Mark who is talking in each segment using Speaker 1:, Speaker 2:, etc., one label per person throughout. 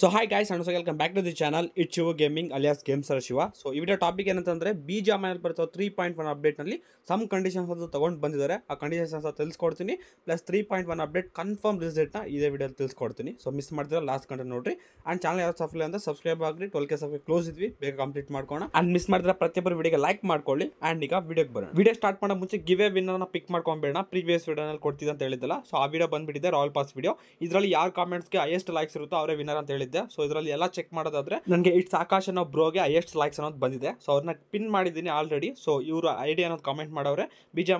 Speaker 1: so hi guys ಸಣ್ಣ welcome back to the channel it Shiva gaming alias games sir Shiva so ಈ video topic ಏನಂತಂದ್ರೆ ಬೀಜ ಮೇಲೆ ಬರ್ತಾ ತ್ರೀ ಪಾಯಿಂಟ್ ಒನ್ ಅಪ್ಡೇಟ್ನಲ್ಲಿ ಸಮ್ ಕಂಡೀಷನ್ಸ್ ಅದು ತೊಗೊಂಡು ಬಂದಿದ್ದಾರೆ ಆ ಕಂಡೀಷನ್ಸ್ ತಿಳಿಸ್ಕೊಡ್ತೀನಿ plus three point one update confirm ರಿಸಲ್ಟ್ನ ಇದೇ ವಿಡಿಯೋಲಿ ತಿಳಿಸ್ಕೊಡ್ತೀನಿ ಸೊ ಮಿಸ್ ಮಾಡಿದ್ರೆ ಲಾಸ್ಟ್ ಕಂಡ್ರೆ ನೋಡ್ರಿ ಆ್ಯಂಡ್ ಚಾನಲ್ ಯಾವ್ದು ಸಫಲ ಅಂತ ಸಬ್ಸ್ಕ್ರೈಬ್ ಆಗಲಿ ಟ್ವೆಲ್ ಕೆ ಕ್ಲೋಸ್ ಇದ್ವಿ ಬೇಗ ಕಂಪ್ಲೀಟ್ ಮಾಡ್ಕೋಣ ಆ್ಯಂಡ್ ಮಿಸ್ ಮಾಡಿದ್ರೆ ಪ್ರತಿಯೊಬ್ಬರು ವಿಡಿಯೋಗೆ ಲೈಕ್ ಮಾಡ್ಕೊಳ್ಳಿ ಆ್ಯಂಡ್ ಈಗ ವಿಡಿಯೋಗೆ ಬರೋಣ ವಿಡಿಯೋ ಸ್ಟಾರ್ಟ್ ಮಾಡೋ ಮುಂಚೆ ಗಿವೆ ವಿನ್ನರ್ನ ಪಿಕ್ ಮಾಡ್ಕೊಂಬೇಡ ಪ್ರೀವಿಯಸ್ ವಿಡಿಯೋನಲ್ಲಿ ಕೊಡ್ತೀನಿ ಅಂತ ಹೇಳಿದ್ದಲ್ಲ ಸೊ ಆ ವಿಡಿಯೋ ಬಂದ್ಬಿಟ್ಟಿದೆ ರಾಯಲ್ ಪಾಸ್ ವಿಡಿಯೋ ಇದರಲ್ಲಿ ಯಾರು ಕಾಮೆಂಟ್ಸ್ಗೆ ಹೈಯೆಸ್ಟ್ ಲೈಕ್ಸ್ ಇರುತ್ತೋ ಅವರೇ ವಿನ್ನರ್ ಅಂತ ಹೇಳಿದ್ರು ಮಾಡಿದ್ದೆ ಸೊ ಇದರಲ್ಲಿ ಎಲ್ಲ ಚೆಕ್ ಮಾಡೋದಾದ್ರೆ ನನಗೆ ಇಟ್ಸ್ ಆಕಾಶ್ ಅನ್ನೋ ಬ್ರೋಗೆ ಹೈಯೆಸ್ಟ್ ಲೈಕ್ಸ್ ಅನ್ನೋದು ಬಂದಿದೆ ಸೊ ಅವ್ರನ್ನ ಪಿನ್ ಮಾಡಿದ್ದೀನಿ ಆಲ್ರೆಡಿ ಸೊ ಇವರು ಐಡಿ ಅನ್ನೋದು ಕಮೆಂಟ್ ಮಾಡೋರೆ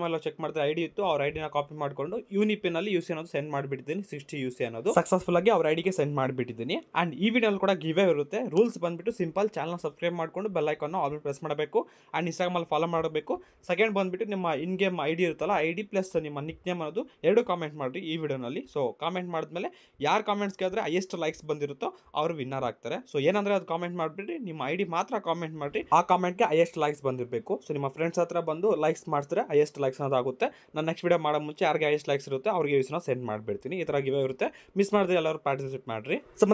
Speaker 1: ಎಲ್ಲ ಚೆಕ್ ಮಾಡಿದ್ರೆ ಐಡಿ ಇತ್ತು ಅವ್ರ ಐಡಿನ ಕಾಪಿ ಮಾಡಿಕೊಂಡು ಯೂನಿಪಿನ್ ಅಲ್ಲಿ ಯು ಸಿ ಅನ್ನೋದು ಸೆಂಡ್ ಮಾಡಿಬಿಟ್ಟಿದ್ದೀನಿ ಸಿಕ್ಸ್ಟಿ ಯು ಸಿ ಅನ್ನೋದು ಸಕ್ಸಸ್ಫುಲ್ ಆಗಿ ಅವ್ರ ಐಡಿಗೆ ಸೆಂಡ್ ಮಾಡಿಬಿಟ್ಟಿದ್ದೀನಿ ಅಂಡ್ ಈ ವಿಡಿಯೋ ಕೂಡ ಗಿವೇ ಇರುತ್ತೆ ರೂಲ್ಸ್ ಬಂದ್ಬಿಟ್ಟು ಸಿಂಪಲ್ ಚಾನಲ್ ಸಬ್ಸ್ಕ್ರೈಬ್ ಮಾಡಿಕೊಂಡು ಬೆಲ್ ಐಕನ್ ಆಲ್ರೆಡಿ ಪ್ರೆಸ್ ಮಾಡಬೇಕು ಅಂಡ್ ಅಲ್ಲಿ ಫಾಲೋ ಮಾಡಬೇಕು ಸೆಕೆಂಡ್ ಬಂದ್ಬಿಟ್ಟು ನಿಮ್ಮ ಇನ್ ಗೇಮ್ ಐಡಿ ಇರುತ್ತಲ್ಲ ಐಡಿ ಪ್ಲಸ್ ನಿಮ್ಮ ನಿಕ್ ನೇಮ್ ಅನ್ನೋದು ಎರಡು ಕಾಮೆಂಟ್ ಮಾಡಿರಿ ಈ ವಿಡಿಯೋನಲ್ಲಿ ಸೊ ಕಾಮೆಂಟ್ ಮಾಡಿದ್ಮೇಲೆ ಯಾರು ಕಾಮೆಂಟ್ಸ್ ಕೇಳಿದ್ರೆ ಹೈಯೆಸ್ಟ್ ಲೈಕ್ಸ್ ಬಂದಿರುತ್ತೋ ಅವರು ವಿನ್ನರ್ ಆಗ್ತಾರೆ ಸೊ ಏನಂದ್ರೆ ಅದು ಕಾಮೆಂಟ್ ಮಾಡ್ಬಿಡ್ರಿ ನಿಮ್ಮ ಐ ಡಿ ಮಾತ್ರ ಕಾಮೆಂಟ್ ಮಾಡಿ ಆ ಕಾಮೆಂಟ್ಗೆ ಹೈಯೆಸ್ಟ್ ಲೈಕ್ಸ್ ಬಂದಿರಬೇಕು ಸೊ ನಿಮ್ಮ ಫ್ರೆಂಡ್ಸ್ ಹತ್ರ ಬಂದು ಲೈಕ್ಸ್ ಮಾಡಿಸಿದ್ರೆ ಹೈಯೆಸ್ಟ್ ಲೈಕ್ಸ್ ಆಗುತ್ತೆ ನಾನು ನೆಕ್ಸ್ಟ್ ವಿಡಿಯೋ ಮಾಡೋ ಮುಂಚೆ ಯಾರಿಗೆ ಹೈಯೆಸ್ಟ್ ಲೈಕ್ಸ್ ಇರುತ್ತೆ ಅವರಿಗೆ ವಿಸ್ನ ಸೆಂಡ್ ಮಾಡ್ಬಿಡ್ತೀನಿ ಈ ಥರ ಗಿವೆ ಇರುತ್ತೆ ಮಿಸ್ ಮಾಡಿದ್ರೆ ಎಲ್ಲರೂ ಪಾರ್ಟಿಸಿಪೇಟ್ ಮಾಡಿರಿ ಸೊ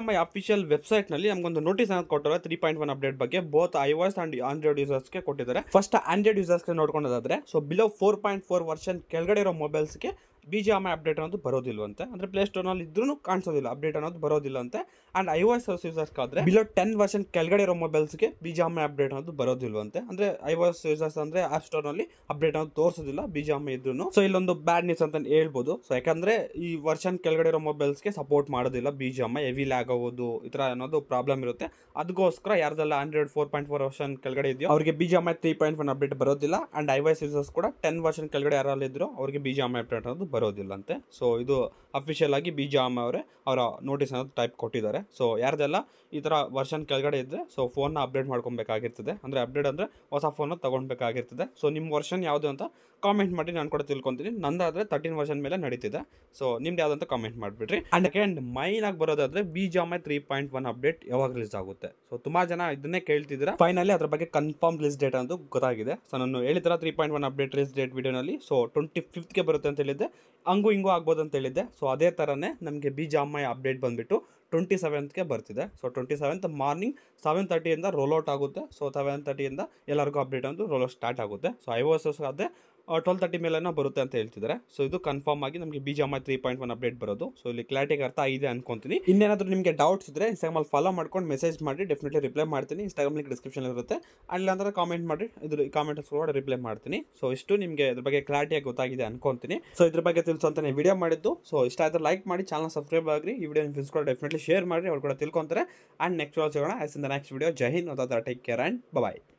Speaker 1: ಎಮ್ ಐ ಅಫಿಷಿಯಲ್ ವೆಬ್ಸೈಟ್ನಲ್ಲಿ ನಮಗೊಂದು ನೋಟಿಸ್ ಅನ್ನೋದು ಕೊಟ್ಟರೆ ತ್ರೀ ಪಾಯಿಂಟ್ ಒನ್ ಅಪ್ಡೇಟ್ ಬಗ್ಗೆ ಬೋತ್ ವಾಯ್ಸ್ ಅಂಡ್ ಆಂಡ್ರಾಯ್ಡ್ ಯೂಸರ್ಸ್ಗೆ ಕೊಟ್ಟಿದ್ದಾರೆ ಫಸ್ಟ್ ಆಂಡ್ರಾಯ್ಡ್ ಯೂಸರ್ಸ್ಗೆ ನೋಡ್ಕೊಂಡೋದಾದ್ರೆ so below four point four version ಕೆಳಗಡೆ ಇರೋ ಮೊಬೈಲ್ಸ್ಗೆ ಬಿ ಜಿ ಎಮ್ ಅಪ್ಡೇಟ್ ಅನ್ನೋದು ಬರೋದಿಲ್ವಂತೆ ಅಂದರೆ ಸ್ಟೋರ್ನಲ್ಲಿ ಇದ್ರೂ ಕಾಣಿಸೋದಿಲ್ಲ ಅಪ್ಡೇಟ್ ಅನ್ನೋದು ಬರೋದಿಲ್ಲ ಅಂತೆ and I O S users below ten version ಕೆಳಗಡೆ ಇರೋ ಮೊಬೈಲ್ಸ್ಗೆ ಬಿ ಜಿ ಅಪ್ಡೇಟ್ ಅನ್ನೋದು ಬರೋದಿಲ್ವಂತೆ ಅಂದರೆ ಐ ಓ ಎಸ್ ಯೂಸರ್ಸ್ ಅಂದರೆ ಆ್ಯಪ್ ಸ್ಟೋರ್ನಲ್ಲಿ ಅಪ್ಡೇಟ್ ಅನ್ನೋದು ತೋರಿಸೋದಿಲ್ಲ ಬಿ ಜಿ ಎಮ್ ಇದ್ರೂ ಸೊ ಇಲ್ಲೊಂದು ಬ್ಯಾಡ್ ನ್ಯೂಸ್ ಅಂತ ಹೇಳ್ಬೋದು ಸೊ ಯಾಕಂದರೆ ಈ ವರ್ಷನ್ ಕೆಳಗಡೆ ಇರೋ ಮೊಬೈಲ್ಸ್ಗೆ ಸಪೋರ್ಟ್ ಮಾಡೋದಿಲ್ಲ B G M heavy lag ಆಗೋದು ಈ ಥರ ಅನ್ನೋದು ಪ್ರಾಬ್ಲಮ್ ಇರುತ್ತೆ ಅದಕ್ಕೋಸ್ಕರ ಯಾರ್ದಲ್ಲ Android four point four version ಕೆಳಗಡೆ ಇದೆಯೋ ಅವರಿಗೆ B G three point one update ಬರೋದಿಲ್ಲ ಆ್ಯಂಡ್ ಐ ವೈಸ್ ಯೂಸರ್ಸ್ ಕೂಡ ಟೆನ್ ವರ್ಷನ್ ಕೆಳಗಡೆ ಯಾರಲ್ಲಿ ಇದ್ರು ಅವರಿಗೆ ಬಿ ಜಿ ಅಪ್ಡೇಟ್ ಅನ್ನೋದು ಬರೋದಿಲ್ಲಂತೆ ಸೊ ಇದು ಅಫಿಷಿಯಲ್ ಆಗಿ ಬಿ ಜಿ ಅವರೇ ಅವರ ನೋಟಿಸ್ ಅನ್ನೋದು ಟೈಪ್ ಕೊಟ್ಟಿದ್ದಾರೆ ಸೊ ಯಾರ್ದೆಲ್ಲ ಈ ಥರ ವರ್ಷನ್ ಕೆಳಗಡೆ ಇದ್ದರೆ ಸೊ ಫೋನ್ನ ಅಪ್ಡೇಟ್ ಮಾಡ್ಕೊಬೇಕಾಗಿರ್ತದೆ ಅಂದರೆ ಅಪ್ಡೇಟ್ ಅಂದರೆ ಹೊಸ ಫೋನ್ನ ತೊಗೊಳ್ಬೇಕಾಗಿರ್ತದೆ ಸೊ ನಿಮ್ಮ ವರ್ಷನ್ ಯಾವುದು ಅಂತ ಕಾಮೆಂಟ್ ಮಾಡಿ ನಾನು ಕೂಡ ತಿಳ್ಕೊತೀನಿ ನಂದಾದರೆ ತರ್ಟೀನ್ ವರ್ಷನ್ ಮೇಲೆ ನಡೀತಿದೆ ಸೊ ನಿಮ್ದು ಯಾವುದಂತ ಕಾಮೆಂಟ್ ಮಾಡಿಬಿಟ್ರಿ ಆ್ಯಂಡ್ ಸೆಕೆಂಡ್ ಮೈನ್ ಆಗಿ ಬರೋದಾದರೆ B G three point one update ಯಾವಾಗ ರಿಲೀಸ್ ಆಗುತ್ತೆ ಸೊ ತುಂಬ ಜನ ಇದನ್ನೇ ಕೇಳ್ತಿದ್ರೆ ಫೈನಲಿ ಅದ್ರ ಬಗ್ಗೆ ಕನ್ಫರ್ಮ್ ರಿಲೀಸ್ ಡೇಟ್ ಅಂತ ಗೊತ್ತಾಗಿದೆ ಸೊ ನಾನು ಹೇಳಿದ್ರೆ three point one update release date ವಿಡಿಯೋನಲ್ಲಿ ಸೊ ಟ್ವೆಂಟಿ ಫಿಫ್ತ್ಗೆ ಬರುತ್ತೆ ಅಂತ ಹೇಳಿದ್ದೆ ಹಂಗು ಹಿಂಗೂ ಆಗ್ಬೋದು ಅಂತ ಹೇಳಿದ್ದೆ ಸೊ ಅದೇ ಥರನೇ ನಮಗೆ ಬಿ ಜಾಮಯ ಅಪ್ಡೇಟ್ ಬಂದುಬಿಟ್ಟು ಟ್ವೆಂಟಿ ಸೆವೆಂತ್ಗೆ ಬರ್ತಿದೆ so twenty seventh morning seven ತರ್ಟಿಯಿಂದ ರೋಲ್ ಔಟ್ ಆಗುತ್ತೆ ಸೊ ಸೆವೆನ್ ತರ್ಟಿಯಿಂದ ಎಲ್ಲರಿಗೂ ಅಪ್ಡೇಟ್ ಒಂದು ರೋಲ್ ಔಟ್ ಸ್ಟಾರ್ಟ್ ಆಗುತ್ತೆ ಸೊ ಐ ಓ ಎಸ್ ಅದೇ ಟ್ವೆಲ್ ತರ್ಟಿ ಮೇಲೆನೋ ಬರುತ್ತೆ ಅಂತ ಹೇಳ್ತಿದ್ದಾರೆ ಸೊ ಇದು ಕನ್ಫರ್ಮ್ ಆಗಿ ನಮಗೆ ಬಿಜಾಮ ತ್ರೀ ಪಾಯಿಂಟ್ ಒನ್ ಅಪ್ಡೇಟ್ ಬರೋದು ಸೊ ಇಲ್ಲಿ ಕ್ಲಾರಿಟಿಗೆ ಅರ್ಥ ಇದೆ ಅನ್ಕೊಂತೀನಿ ಇನ್ನೇನಾದರೂ ನಿಮಗೆ ಡೌಟ್ಸ್ ಇದ್ರೆ ಇನ್ಸ್ಟಾಗ್ರಾಮಲ್ಲಿ ಫಾಲೋ ಮಾಡ್ಕೊಂಡು ಮೆಸೇಜ್ ಮಾಡಿ ಡೆಫಿನೆಟ್ಲಿ ರಿಪ್ಲೈ ಮಾಡ್ತೀನಿ ಇನ್ಸ್ಟಾಗ್ರಾಮ್ ಲಿಂಕ್ ಡಿಸ್ಕ್ರಿಪ್ಷನ್ ಇರುತ್ತೆ ಅಲ್ಲಾಂದ್ರೆ ಕಾಮೆಂಟ್ ಮಾಡಿ ಇದ್ರ ಕಾಮೆಂಟ್ಸ್ ಕೂಡ ರಿಪ್ಲೈ ಮಾಡ್ತೀನಿ ಸೊ ಇಷ್ಟು ನಿಮಗೆ ಇದ್ರ ಬಗ್ಗೆ ಕ್ಲಾರಿಟಿಯಾಗಿ ಗೊತ್ತಾಗಿದೆ ಅನ್ಕೊಂತೀನಿ ಸೊ ಇದ್ರ ಬಗ್ಗೆ ತಿಳಿಸೋಂತಾನೆ ವಿಡಿಯೋ ಮಾಡಿದ್ದು ಸೊ ಇಷ್ಟ ಆದರೆ ಲೈಕ್ ಮಾಡಿ ಚಾನಲ್ ಸಬ್ಸ್ಕ್ರೈಬ್ ಆಗಿರಿ ಈ ವಿಡಿಯೋ ಫ್ರೆಂಡ್ಸ್ ಕೂಡ ಡೆಫಿನೆಟ್ಲಿ ಶೇರ್ ಮಾಡಿ ಅವ್ರು ಕೂಡ ತಿಳ್ಕೊಂತಾರೆ ಆ್ಯಂಡ್ ನೆಕ್ಸ್ಟ್ ಸಿಗೋಣ as in the next video ಜೈ ಹಿಂದ್ ಟೇಕ್ ಕೇರ್ ಆ್ಯಂಡ್ ಬಾಯ್